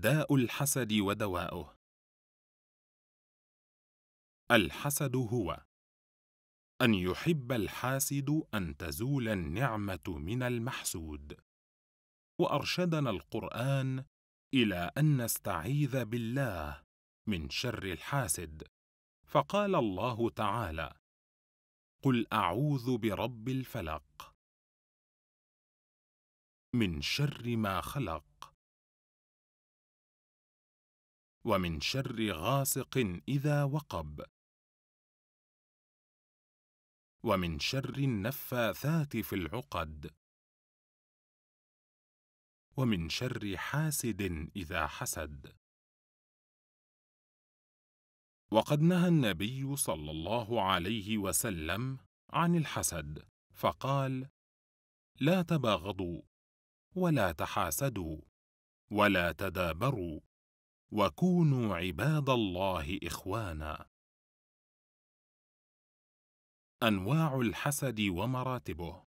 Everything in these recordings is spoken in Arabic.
داء الحسد ودواؤه الحسد هو ان يحب الحاسد ان تزول النعمه من المحسود وارشدنا القران الى ان نستعيذ بالله من شر الحاسد فقال الله تعالى قل اعوذ برب الفلق من شر ما خلق ومن شر غاسق إذا وقب ومن شر النفاثات في العقد ومن شر حاسد إذا حسد وقد نهى النبي صلى الله عليه وسلم عن الحسد فقال لا تباغضوا ولا تحاسدوا ولا تدابروا وكونوا عباد الله اخوانا انواع الحسد ومراتبه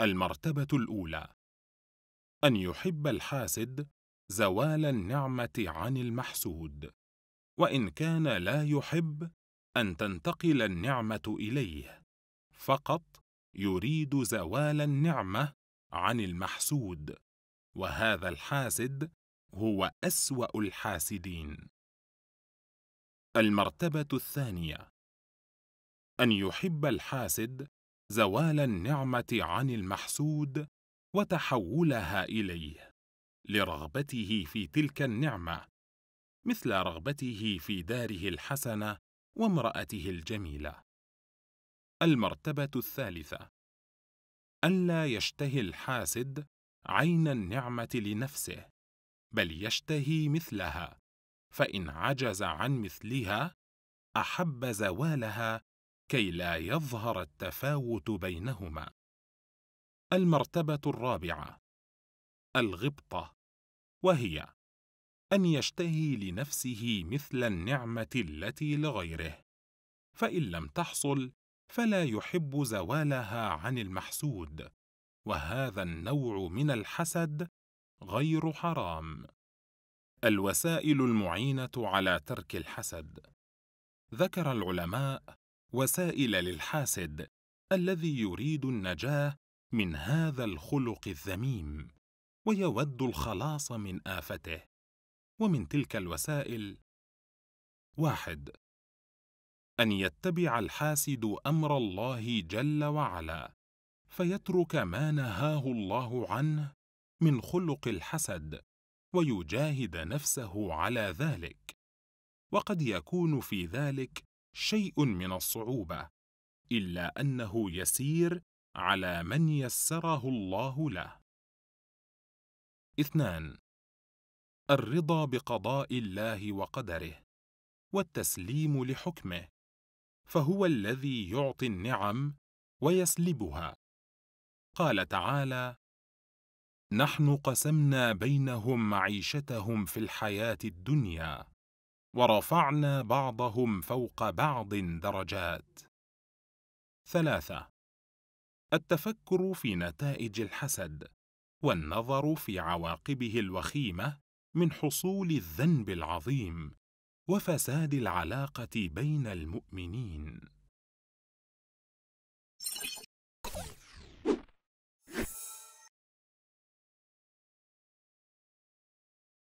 المرتبه الاولى ان يحب الحاسد زوال النعمه عن المحسود وان كان لا يحب ان تنتقل النعمه اليه فقط يريد زوال النعمه عن المحسود وهذا الحاسد هو أسوأ الحاسدين المرتبة الثانية أن يحب الحاسد زوال النعمة عن المحسود وتحولها إليه لرغبته في تلك النعمة مثل رغبته في داره الحسنة وامرأته الجميلة المرتبة الثالثة ألا يشتهي الحاسد عين النعمة لنفسه بل يشتهي مثلها فان عجز عن مثلها احب زوالها كي لا يظهر التفاوت بينهما المرتبه الرابعه الغبطه وهي ان يشتهي لنفسه مثل النعمه التي لغيره فان لم تحصل فلا يحب زوالها عن المحسود وهذا النوع من الحسد غير حرام الوسائل المعينه على ترك الحسد ذكر العلماء وسائل للحاسد الذي يريد النجاه من هذا الخلق الذميم ويود الخلاص من افته ومن تلك الوسائل واحد ان يتبع الحاسد امر الله جل وعلا فيترك ما نهاه الله عنه من خلق الحسد ويجاهد نفسه على ذلك وقد يكون في ذلك شيء من الصعوبه الا انه يسير على من يسره الله له اثنان الرضا بقضاء الله وقدره والتسليم لحكمه فهو الذي يعطي النعم ويسلبها قال تعالى نحن قسمنا بينهم معيشتهم في الحياه الدنيا ورفعنا بعضهم فوق بعض درجات ثلاثه التفكر في نتائج الحسد والنظر في عواقبه الوخيمه من حصول الذنب العظيم وفساد العلاقه بين المؤمنين